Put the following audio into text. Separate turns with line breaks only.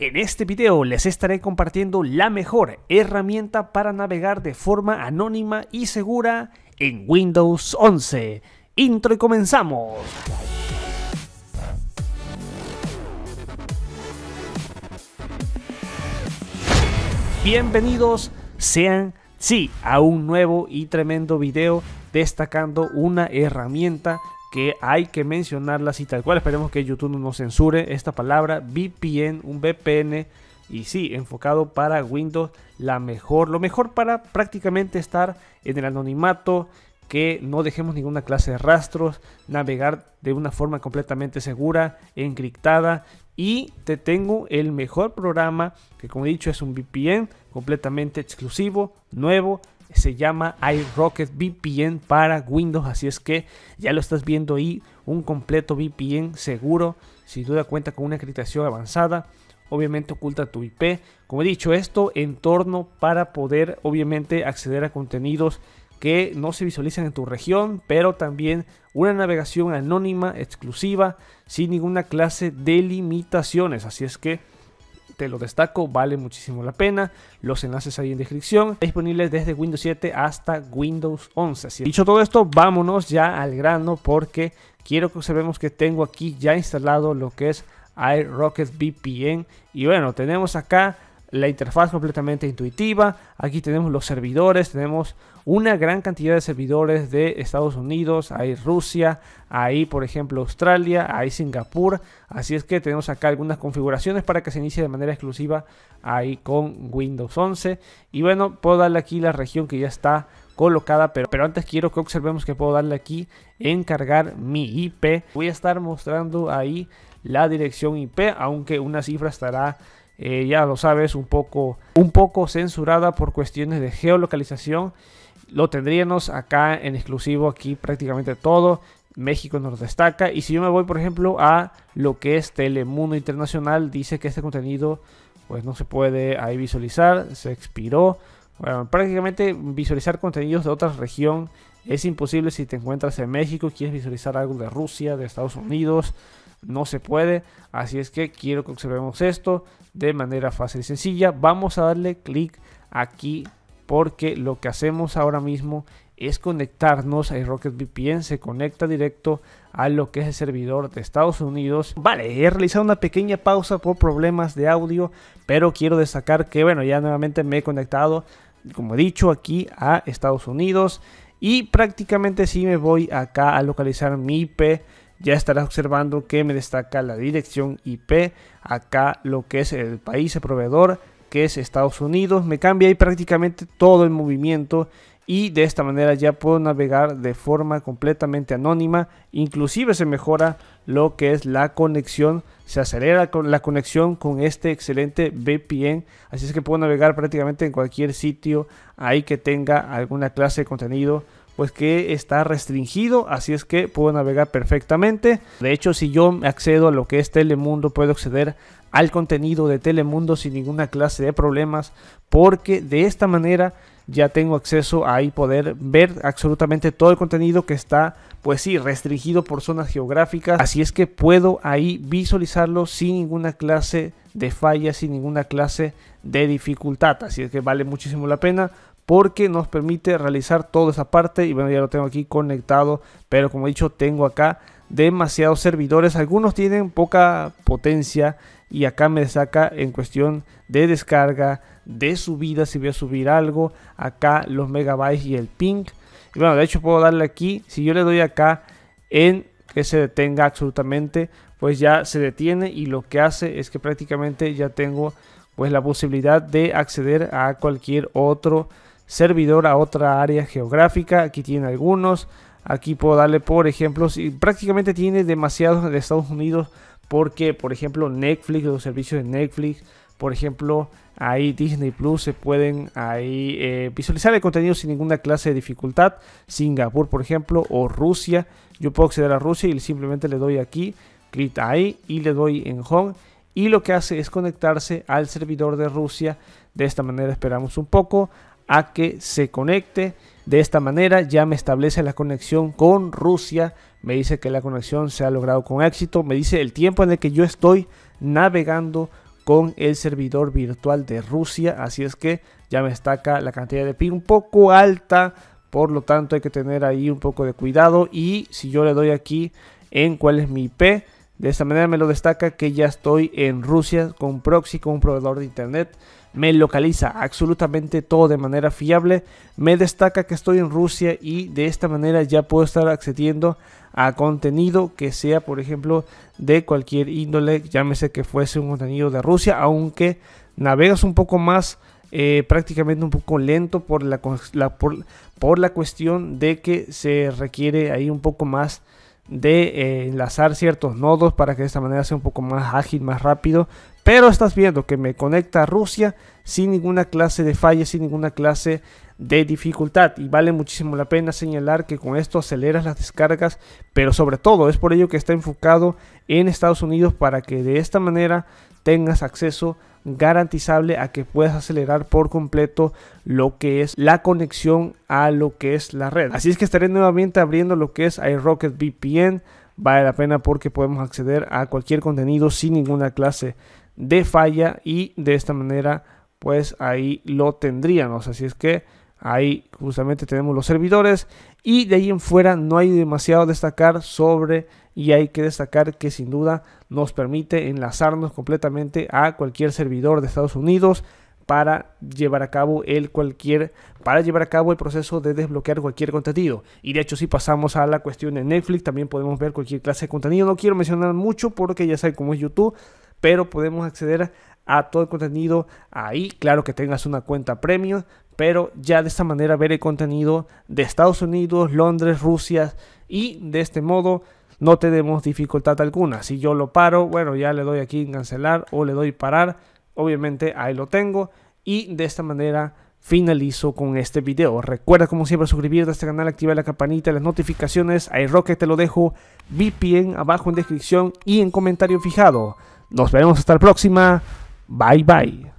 En este video les estaré compartiendo la mejor herramienta para navegar de forma anónima y segura en Windows 11. Intro y comenzamos. Bienvenidos sean, sí, a un nuevo y tremendo video destacando una herramienta que hay que mencionarlas y tal cual. Esperemos que YouTube no nos censure esta palabra. VPN, un VPN. Y sí, enfocado para Windows, la mejor, lo mejor para prácticamente estar en el anonimato, que no dejemos ninguna clase de rastros, navegar de una forma completamente segura, encriptada. Y te tengo el mejor programa, que como he dicho es un VPN completamente exclusivo, nuevo, se llama iRocket VPN para Windows, así es que ya lo estás viendo ahí, un completo VPN seguro, sin duda cuenta con una acreditación avanzada, obviamente oculta tu IP, como he dicho, esto en torno para poder obviamente acceder a contenidos que no se visualizan en tu región, pero también una navegación anónima, exclusiva, sin ninguna clase de limitaciones, así es que te lo destaco, vale muchísimo la pena. Los enlaces ahí en descripción, disponibles desde Windows 7 hasta Windows 11. dicho todo esto, vámonos ya al grano porque quiero que observemos que tengo aquí ya instalado lo que es iRocket VPN y bueno, tenemos acá la interfaz completamente intuitiva. Aquí tenemos los servidores, tenemos una gran cantidad de servidores de Estados Unidos, hay Rusia, Ahí por ejemplo Australia, hay Singapur. Así es que tenemos acá algunas configuraciones para que se inicie de manera exclusiva ahí con Windows 11. Y bueno, puedo darle aquí la región que ya está colocada, pero, pero antes quiero que observemos que puedo darle aquí en cargar mi IP. Voy a estar mostrando ahí la dirección IP, aunque una cifra estará eh, ya lo sabes, un poco, un poco censurada por cuestiones de geolocalización. Lo tendríamos acá en exclusivo, aquí prácticamente todo. México nos destaca. Y si yo me voy, por ejemplo, a lo que es Telemundo Internacional, dice que este contenido pues no se puede ahí visualizar, se expiró. Bueno, prácticamente visualizar contenidos de otra región es imposible si te encuentras en México, quieres visualizar algo de Rusia, de Estados Unidos, no se puede. Así es que quiero que observemos esto de manera fácil y sencilla. Vamos a darle clic aquí porque lo que hacemos ahora mismo es conectarnos a Rocket VPN, se conecta directo a lo que es el servidor de Estados Unidos. Vale, he realizado una pequeña pausa por problemas de audio, pero quiero destacar que, bueno, ya nuevamente me he conectado, como he dicho, aquí a Estados Unidos y prácticamente si sí me voy acá a localizar mi IP ya estarás observando que me destaca la dirección IP, acá lo que es el país, proveedor, que es Estados Unidos, me cambia ahí prácticamente todo el movimiento y de esta manera ya puedo navegar de forma completamente anónima, inclusive se mejora lo que es la conexión, se acelera la conexión con este excelente VPN, así es que puedo navegar prácticamente en cualquier sitio ahí que tenga alguna clase de contenido pues que está restringido, así es que puedo navegar perfectamente. De hecho, si yo accedo a lo que es Telemundo, puedo acceder al contenido de Telemundo sin ninguna clase de problemas, porque de esta manera ya tengo acceso ahí poder ver absolutamente todo el contenido que está, pues sí, restringido por zonas geográficas. Así es que puedo ahí visualizarlo sin ninguna clase de falla, sin ninguna clase de dificultad. Así es que vale muchísimo la pena porque nos permite realizar toda esa parte y bueno ya lo tengo aquí conectado pero como he dicho tengo acá demasiados servidores algunos tienen poca potencia y acá me saca en cuestión de descarga, de subida, si voy a subir algo, acá los megabytes y el ping. Y bueno, de hecho puedo darle aquí, si yo le doy acá en que se detenga absolutamente, pues ya se detiene y lo que hace es que prácticamente ya tengo pues la posibilidad de acceder a cualquier otro servidor, a otra área geográfica. Aquí tiene algunos, aquí puedo darle por ejemplo, si prácticamente tiene demasiados de Estados Unidos porque por ejemplo Netflix, los servicios de Netflix, por ejemplo ahí Disney Plus se pueden ahí eh, visualizar el contenido sin ninguna clase de dificultad. Singapur por ejemplo o Rusia, yo puedo acceder a Rusia y simplemente le doy aquí, clic ahí y le doy en Home y lo que hace es conectarse al servidor de Rusia. De esta manera esperamos un poco a que se conecte. De esta manera ya me establece la conexión con Rusia. Me dice que la conexión se ha logrado con éxito. Me dice el tiempo en el que yo estoy navegando con el servidor virtual de Rusia. Así es que ya me destaca la cantidad de ping un poco alta. Por lo tanto hay que tener ahí un poco de cuidado. Y si yo le doy aquí en cuál es mi IP de esta manera me lo destaca que ya estoy en Rusia con proxy, con un proveedor de internet. Me localiza absolutamente todo de manera fiable. Me destaca que estoy en Rusia y de esta manera ya puedo estar accediendo a contenido que sea, por ejemplo, de cualquier índole. Llámese que fuese un contenido de Rusia, aunque navegas un poco más eh, prácticamente un poco lento por la, por la cuestión de que se requiere ahí un poco más de eh, enlazar ciertos nodos para que de esta manera sea un poco más ágil, más rápido. Pero estás viendo que me conecta a Rusia sin ninguna clase de falla, sin ninguna clase de dificultad. Y vale muchísimo la pena señalar que con esto aceleras las descargas, pero sobre todo es por ello que está enfocado en Estados Unidos para que de esta manera tengas acceso garantizable a que puedas acelerar por completo lo que es la conexión a lo que es la red. Así es que estaré nuevamente abriendo lo que es iRocket VPN. Vale la pena porque podemos acceder a cualquier contenido sin ninguna clase de falla y de esta manera pues ahí lo tendríamos. Así es que ahí justamente tenemos los servidores y de ahí en fuera no hay demasiado destacar sobre y hay que destacar que sin duda nos permite enlazarnos completamente a cualquier servidor de Estados Unidos para llevar a cabo el cualquier para llevar a cabo el proceso de desbloquear cualquier contenido y de hecho si pasamos a la cuestión de Netflix también podemos ver cualquier clase de contenido no quiero mencionar mucho porque ya saben cómo es YouTube pero podemos acceder a todo el contenido ahí claro que tengas una cuenta premium pero ya de esta manera ver el contenido de Estados Unidos Londres Rusia y de este modo no tenemos dificultad alguna. Si yo lo paro, bueno, ya le doy aquí en cancelar o le doy parar, obviamente ahí lo tengo y de esta manera finalizo con este video. Recuerda como siempre suscribirte a este canal, activar la campanita, las notificaciones, ahí Rocket te lo dejo, VPN abajo en descripción y en comentario fijado. Nos vemos hasta la próxima. Bye bye.